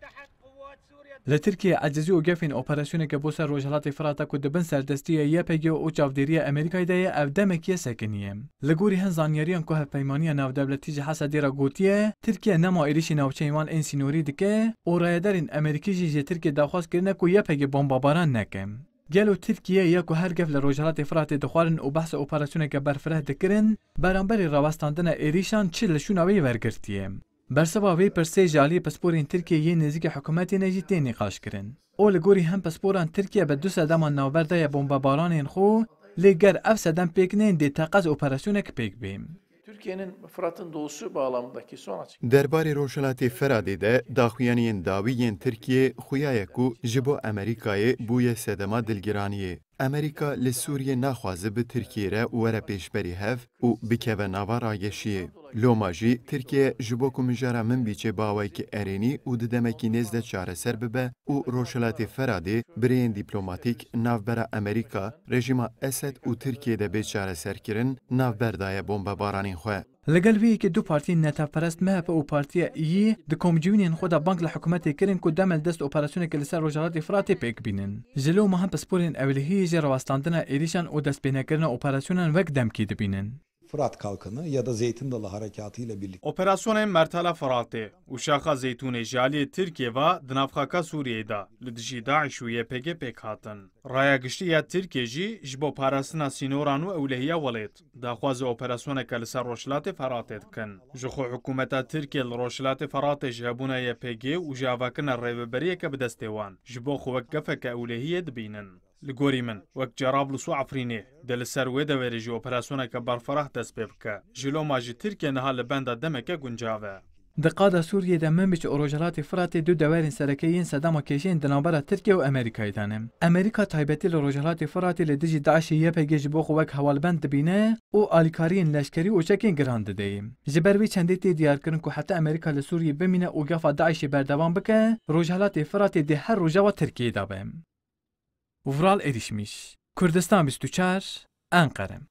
تحت قوات سوريا لتركيا گەفین ئۆپەرسیونێکە بۆ سەر ڕۆژهڵاتی فراتا و دەبن سەردەستیە یە پێگەی و چاودێریە ئەمریکایدایە ئەودەمێکیە سەکنیە لە گووری هەنزانانیریان کو هەپەیمانیە ناودەبلەتیژ حسە دیرە گوتیە ترکیە نەما ئریشی ناوچەیوان ئینسینۆری دکە ئۆڕایەدەرین ئەمریکیژی ژێترکێ داخواستکردنە و یە پێگەی باران نەکەم. گەل و ترکیە یەک و هەرگەف لە ڕۆژهاتی فراتێ دەخوارن و بەسە ئۆپاراسسیونێکە بەرفرە دەکردن بەرامبەری ڕاوەستاندنە ئێریشان چ لە شوونەوەی وەرگرتیە. بەرسەباوەی پرسێ ژالی پسپۆرین ترکیە یە نزیکە حکوومەتی نەژی تێنی قاشکردن. ئۆ لە گۆری هەم پسپۆران ترکیە بە دو سەدامان ناوبەردایە بۆمبە باڕانێن خۆ لێگەر ئەف سەدەم پێکنێن دێتەقەز ئۆپەراسسیونێک پێک بێم. دەربارەی ڕۆژەڵاتی فەرادێدە داخوێنیان داویەن ترکیە خویایەک و ji بۆ ئەمریکایە بووە سەدەما دلگرانیە. ئەمریکا لە سووریە ناخوازە بە ترکیرە وەرە پێشبەری هەف و بکەوە ناوە ڕاگەشیە. Loma jî Tirkiye ji bo ku mijara min bîçe bawekî erênî û di demekî nêz de çareser bibe û Roşelatê Feradê birêyên dîplomatîk navbera Amerîka rejîma Esed û Tirkiye de bê çareserkirin navberdaye bombebaranên xwe. لەگەل وەیەکی دوو پارتی نەتەپەرست مەپ و پارتیە ئی د کۆمجیونین خۆدا بانک لە حکوومەتی کردن و دەمەل دەست ئۆپەرسیونێکی لەسەر ڕۆژاتی فراتی پێک بینن ژلو مەهم پسپۆرین ئەولهی ژێ ڕاستاندنە ئێریشان و دەستپێنەکردن ئۆپەرسیونان وەک دەمکی دەبینن Fırat Kalkanı ya da Zeytin Dalı Harekatı ile birlikte. Operasyonun mertala farahtı. Uşaka zeytune jali Türkiye ve dınavkaka Suriye'de. Lidişi Daesh ve YPG pek hatın. Raya gişti ya Türkiye ji parasına sinoran ve evlehiye velet. Daxwaz operasyonu kalisa roşlatı farahtı etkin. Joko hükümeta Türkiye roşlatı farahtı jabuna YPG ve javakına revberiye kebdestevan. Jibo xuvek gafeke evlehiye dibinin. لگوری من وەک جێراب لە سو ئافرینێ دە لەسەر وێ دەوێرێژی ئۆپەراسۆنەکە بەرفەرەح دەست پێ جلو ماجی ماژی ترکێ نەها لە بەندا دەمەکە گونجاوە. دقادا سووریەدا منبچ ئۆڕۆژلاتی فراتێ دوو دەوەرین سەرەکەیین سەداما کێشین دنابەرە ترکیا و ئەمریکایدانم ئەمریکا تایبەتی لە ڕۆژهلاتی فراتی لە دژی داعشی یەپێگەشت بۆ خۆوەک هەواڵبند دەبینە و ئالیکارین لەشکری وچەکین گران دەدەیم ژبەروی چەندی تێ دیارکردن و حتا ئەمریکا لە سووری بمینە و گەفا داعشی بەردەوام بکە ڕۆژهلاتی فراتی دێ هەر ڕۆژەوە ترکیه دابم Vural erişmiş. Kürdistan biz tüçer, Ankara'm.